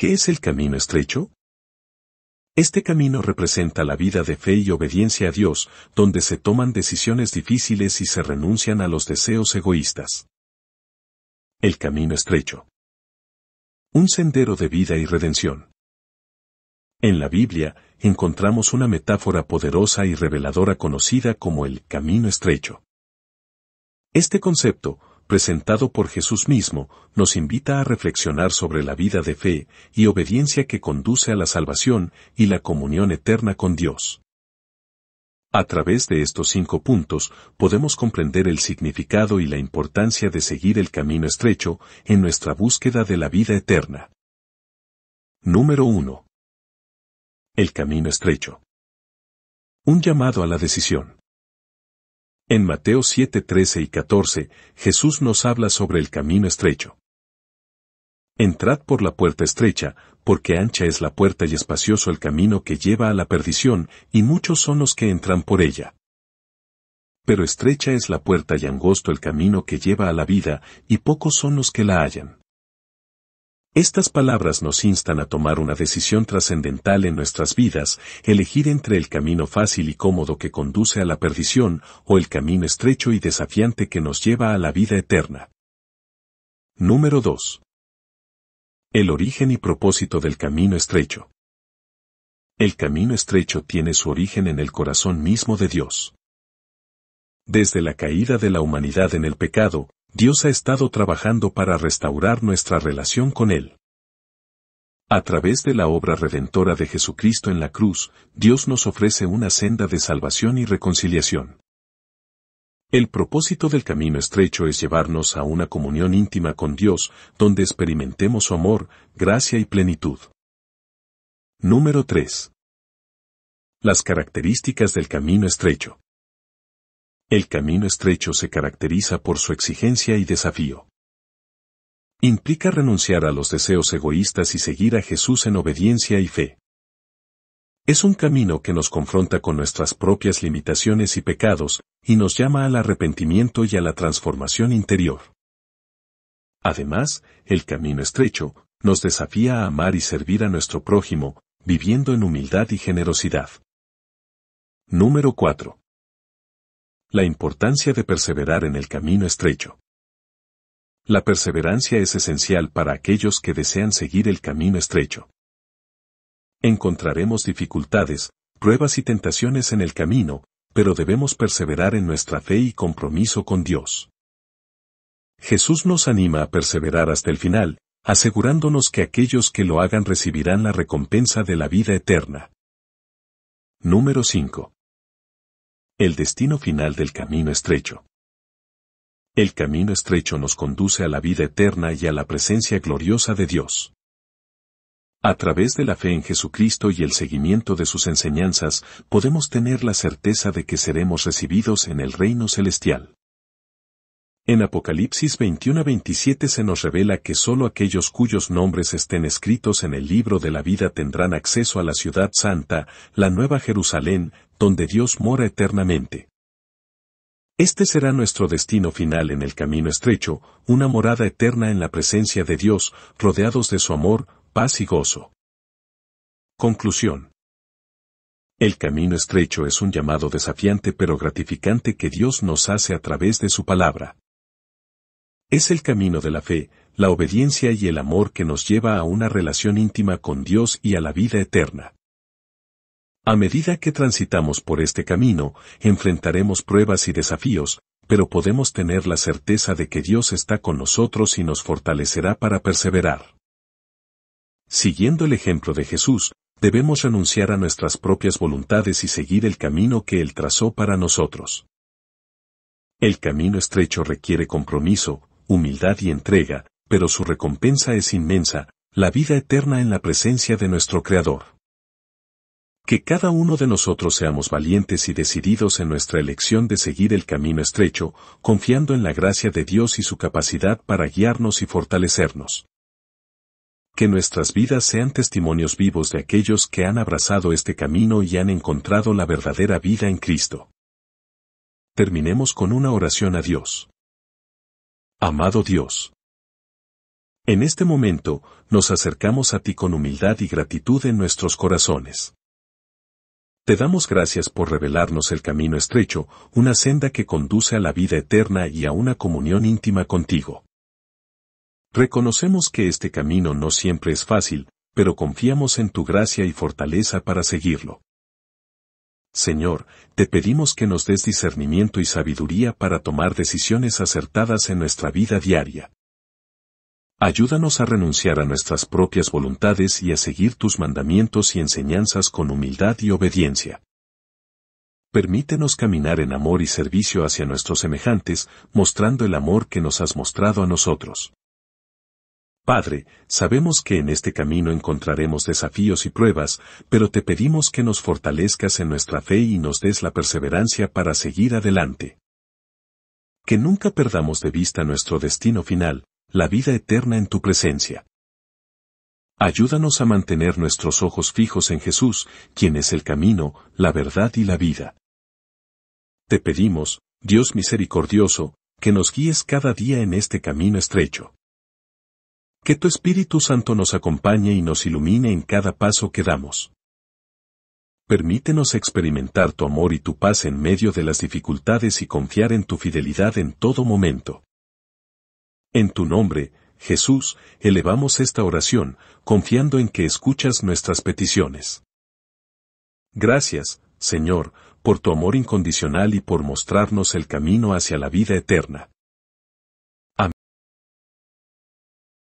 ¿Qué es el camino estrecho? Este camino representa la vida de fe y obediencia a Dios, donde se toman decisiones difíciles y se renuncian a los deseos egoístas. El camino estrecho. Un sendero de vida y redención. En la Biblia, encontramos una metáfora poderosa y reveladora conocida como el camino estrecho. Este concepto, presentado por Jesús mismo, nos invita a reflexionar sobre la vida de fe y obediencia que conduce a la salvación y la comunión eterna con Dios. A través de estos cinco puntos podemos comprender el significado y la importancia de seguir el camino estrecho en nuestra búsqueda de la vida eterna. Número 1. El camino estrecho. Un llamado a la decisión. En Mateo 7, 13 y 14, Jesús nos habla sobre el camino estrecho. Entrad por la puerta estrecha, porque ancha es la puerta y espacioso el camino que lleva a la perdición, y muchos son los que entran por ella. Pero estrecha es la puerta y angosto el camino que lleva a la vida, y pocos son los que la hallan. Estas palabras nos instan a tomar una decisión trascendental en nuestras vidas, elegir entre el camino fácil y cómodo que conduce a la perdición o el camino estrecho y desafiante que nos lleva a la vida eterna. Número 2. El origen y propósito del camino estrecho. El camino estrecho tiene su origen en el corazón mismo de Dios. Desde la caída de la humanidad en el pecado, Dios ha estado trabajando para restaurar nuestra relación con Él. A través de la obra redentora de Jesucristo en la cruz, Dios nos ofrece una senda de salvación y reconciliación. El propósito del camino estrecho es llevarnos a una comunión íntima con Dios, donde experimentemos su amor, gracia y plenitud. Número 3. Las características del camino estrecho. El camino estrecho se caracteriza por su exigencia y desafío. Implica renunciar a los deseos egoístas y seguir a Jesús en obediencia y fe. Es un camino que nos confronta con nuestras propias limitaciones y pecados, y nos llama al arrepentimiento y a la transformación interior. Además, el camino estrecho nos desafía a amar y servir a nuestro prójimo, viviendo en humildad y generosidad. Número 4. La importancia de perseverar en el camino estrecho. La perseverancia es esencial para aquellos que desean seguir el camino estrecho. Encontraremos dificultades, pruebas y tentaciones en el camino, pero debemos perseverar en nuestra fe y compromiso con Dios. Jesús nos anima a perseverar hasta el final, asegurándonos que aquellos que lo hagan recibirán la recompensa de la vida eterna. Número 5. El destino final del camino estrecho. El camino estrecho nos conduce a la vida eterna y a la presencia gloriosa de Dios. A través de la fe en Jesucristo y el seguimiento de sus enseñanzas, podemos tener la certeza de que seremos recibidos en el reino celestial. En Apocalipsis 21-27 se nos revela que sólo aquellos cuyos nombres estén escritos en el libro de la vida tendrán acceso a la ciudad santa, la nueva Jerusalén, donde Dios mora eternamente. Este será nuestro destino final en el camino estrecho, una morada eterna en la presencia de Dios, rodeados de su amor, paz y gozo. Conclusión. El camino estrecho es un llamado desafiante pero gratificante que Dios nos hace a través de su palabra. Es el camino de la fe, la obediencia y el amor que nos lleva a una relación íntima con Dios y a la vida eterna. A medida que transitamos por este camino, enfrentaremos pruebas y desafíos, pero podemos tener la certeza de que Dios está con nosotros y nos fortalecerá para perseverar. Siguiendo el ejemplo de Jesús, debemos renunciar a nuestras propias voluntades y seguir el camino que Él trazó para nosotros. El camino estrecho requiere compromiso, humildad y entrega, pero su recompensa es inmensa, la vida eterna en la presencia de nuestro Creador. Que cada uno de nosotros seamos valientes y decididos en nuestra elección de seguir el camino estrecho, confiando en la gracia de Dios y su capacidad para guiarnos y fortalecernos. Que nuestras vidas sean testimonios vivos de aquellos que han abrazado este camino y han encontrado la verdadera vida en Cristo. Terminemos con una oración a Dios. Amado Dios. En este momento, nos acercamos a ti con humildad y gratitud en nuestros corazones. Te damos gracias por revelarnos el camino estrecho, una senda que conduce a la vida eterna y a una comunión íntima contigo. Reconocemos que este camino no siempre es fácil, pero confiamos en tu gracia y fortaleza para seguirlo. Señor, te pedimos que nos des discernimiento y sabiduría para tomar decisiones acertadas en nuestra vida diaria. Ayúdanos a renunciar a nuestras propias voluntades y a seguir tus mandamientos y enseñanzas con humildad y obediencia. Permítenos caminar en amor y servicio hacia nuestros semejantes, mostrando el amor que nos has mostrado a nosotros. Padre, sabemos que en este camino encontraremos desafíos y pruebas, pero te pedimos que nos fortalezcas en nuestra fe y nos des la perseverancia para seguir adelante. Que nunca perdamos de vista nuestro destino final, la vida eterna en tu presencia. Ayúdanos a mantener nuestros ojos fijos en Jesús, quien es el camino, la verdad y la vida. Te pedimos, Dios misericordioso, que nos guíes cada día en este camino estrecho. Que tu Espíritu Santo nos acompañe y nos ilumine en cada paso que damos. Permítenos experimentar tu amor y tu paz en medio de las dificultades y confiar en tu fidelidad en todo momento. En tu nombre, Jesús, elevamos esta oración, confiando en que escuchas nuestras peticiones. Gracias, Señor, por tu amor incondicional y por mostrarnos el camino hacia la vida eterna.